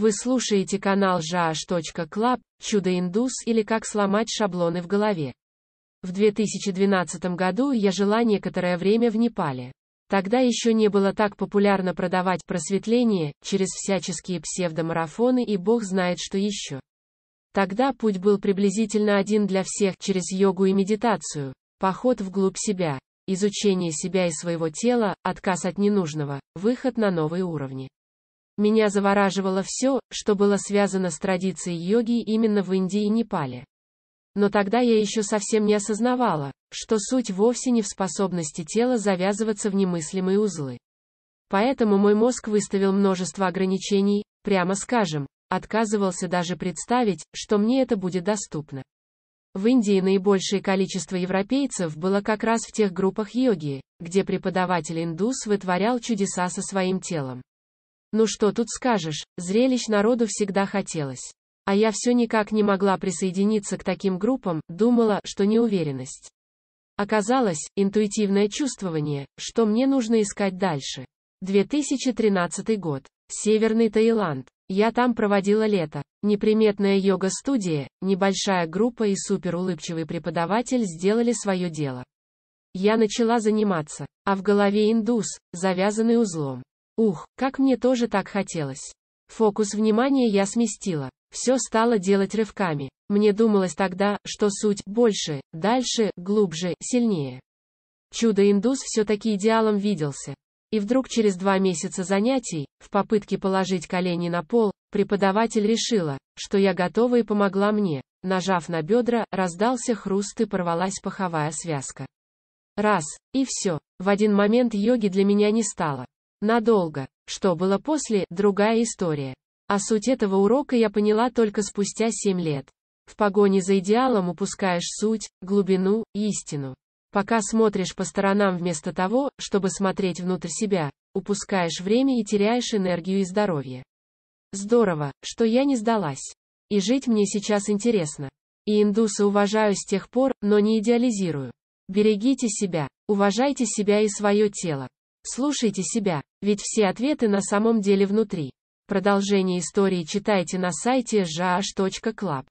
Вы слушаете канал Club, чудо-индус или как сломать шаблоны в голове. В 2012 году я жила некоторое время в Непале. Тогда еще не было так популярно продавать просветление, через всяческие псевдомарафоны и бог знает что еще. Тогда путь был приблизительно один для всех, через йогу и медитацию, поход вглубь себя, изучение себя и своего тела, отказ от ненужного, выход на новые уровни. Меня завораживало все, что было связано с традицией йоги именно в Индии и Непале. Но тогда я еще совсем не осознавала, что суть вовсе не в способности тела завязываться в немыслимые узлы. Поэтому мой мозг выставил множество ограничений, прямо скажем, отказывался даже представить, что мне это будет доступно. В Индии наибольшее количество европейцев было как раз в тех группах йоги, где преподаватель индус вытворял чудеса со своим телом. Ну что тут скажешь, зрелищ народу всегда хотелось. А я все никак не могла присоединиться к таким группам, думала, что неуверенность. Оказалось, интуитивное чувствование, что мне нужно искать дальше. 2013 год. Северный Таиланд. Я там проводила лето. Неприметная йога-студия, небольшая группа и суперулыбчивый преподаватель сделали свое дело. Я начала заниматься, а в голове индус, завязанный узлом. Ух, как мне тоже так хотелось. Фокус внимания я сместила. Все стало делать рывками. Мне думалось тогда, что суть больше, дальше, глубже, сильнее. Чудо-индус все-таки идеалом виделся. И вдруг через два месяца занятий, в попытке положить колени на пол, преподаватель решила, что я готова и помогла мне. Нажав на бедра, раздался хруст и порвалась паховая связка. Раз, и все. В один момент йоги для меня не стало. Надолго. Что было после, другая история. А суть этого урока я поняла только спустя 7 лет. В погоне за идеалом упускаешь суть, глубину, истину. Пока смотришь по сторонам вместо того, чтобы смотреть внутрь себя, упускаешь время и теряешь энергию и здоровье. Здорово, что я не сдалась. И жить мне сейчас интересно. И индусы уважаю с тех пор, но не идеализирую. Берегите себя, уважайте себя и свое тело. Слушайте себя, ведь все ответы на самом деле внутри. Продолжение истории читайте на сайте jh.club.